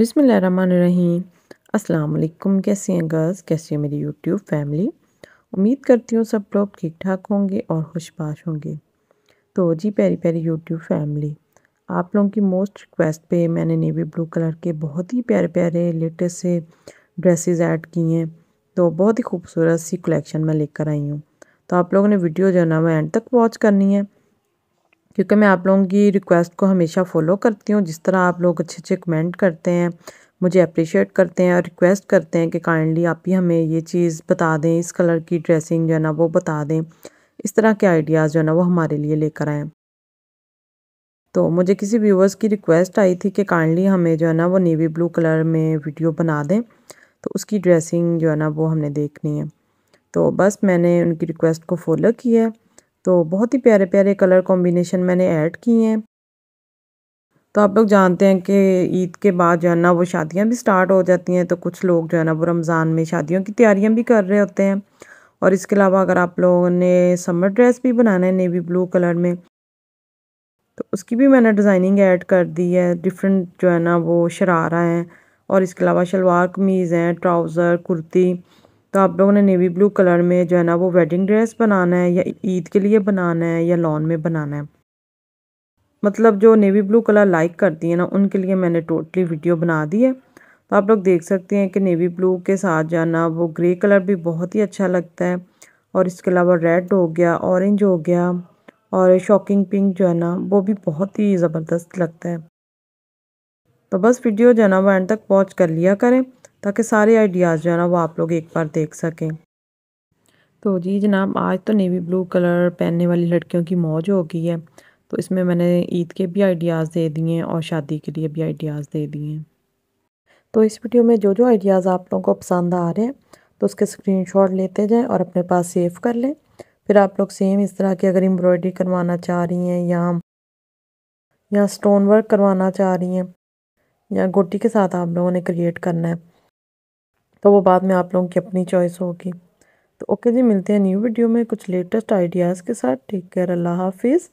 बिसमीम अस्सलाम कैसे हैं गर्ल्स कैसी है मेरी यूट्यूब फैमिली उम्मीद करती हूँ सब लोग ठीक ठाक होंगे और खुशबाश होंगे तो जी प्यारी प्यारी यूट्यूब फैमिली आप लोगों की मोस्ट रिक्वेस्ट पे मैंने नेवी ब्लू कलर के बहुत ही प्यारे प्यारे लेटेस्ट से ड्रेसेस ऐड किए हैं तो बहुत ही खूबसूरत सी कलेक्शन मैं लेकर आई हूँ तो आप लोगों ने वीडियो जो है ना वो एंड तक वॉच करनी है क्योंकि मैं आप लोगों की रिक्वेस्ट को हमेशा फ़ॉलो करती हूँ जिस तरह आप लोग अच्छे अच्छे कमेंट करते हैं मुझे अप्रिशिएट करते हैं और रिक्वेस्ट करते हैं कि काइंडली आप ही हमें ये चीज़ बता दें इस कलर की ड्रेसिंग जो है ना वो बता दें इस तरह के आइडियाज़ जो है ना वो हमारे लिए लेकर आएँ तो मुझे किसी व्यूवर्स की रिक्वेस्ट आई थी कि काइंडली हमें जो है ना वो नेवी ब्लू कलर में वीडियो बना दें तो उसकी ड्रेसिंग जो है ना वो हमने देखनी है तो बस मैंने उनकी रिक्वेस्ट को फॉलो किया है तो बहुत ही प्यारे प्यारे कलर कॉम्बिनेशन मैंने ऐड किए हैं तो आप लोग जानते हैं कि ईद के बाद जो है ना वो शादियां भी स्टार्ट हो जाती हैं तो कुछ लोग जो है ना वो रमज़ान में शादियों की तैयारियां भी कर रहे होते हैं और इसके अलावा अगर आप लोगों ने समर ड्रेस भी बनाना है नेवी ब्लू कलर में तो उसकी भी मैंने डिज़ाइनिंग ऐड कर दी है डिफरेंट जो है ना वो शरारा हैं और इसके अलावा शलवार कमीज़ हैं ट्राउज़र कुर्ती तो आप लोगों ने नेवी ब्लू कलर में जो है ना वो वेडिंग ड्रेस बनाना है या ईद के लिए बनाना है या लॉन में बनाना है मतलब जो नेवी ब्लू कलर लाइक करती है ना उनके लिए मैंने टोटली वीडियो बना दी है तो आप लोग देख सकते हैं कि नेवी ब्लू के साथ जाना वो ग्रे कलर भी बहुत ही अच्छा लगता है और इसके अलावा रेड हो गया ऑरेंज हो गया और शॉकिंग पिंक जो है ना वो भी बहुत ही ज़बरदस्त लगता है तो बस वीडियो जो है ना वो एंड तक पॉज कर लिया करें ताकि सारे आइडियाज़ जो है ना वो आप लोग एक बार देख सकें तो जी जनाब आज तो नेवी ब्लू कलर पहनने वाली लड़कियों की मौज हो गई है तो इसमें मैंने ईद के भी आइडियाज़ दे दिए हैं और शादी के लिए भी आइडियाज़ दे दिए हैं तो इस वीडियो में जो जो आइडियाज़ आप लोगों को पसंद आ रहे हैं तो उसके शॉट लेते जाएँ और अपने पास सेव कर लें फिर आप लोग सेम इस तरह की अगर एम्ब्रॉयडरी करवाना चाह रही हैं या या स्टोन वर्क करवाना चाह रही हैं या गोटी के साथ आप लोगों ने क्रिएट करना है तो वो बाद में आप लोगों की अपनी चॉइस होगी तो ओके जी मिलते हैं न्यू वीडियो में कुछ लेटेस्ट आइडियाज़ के साथ टेक केयर अल्लाह हाफिज़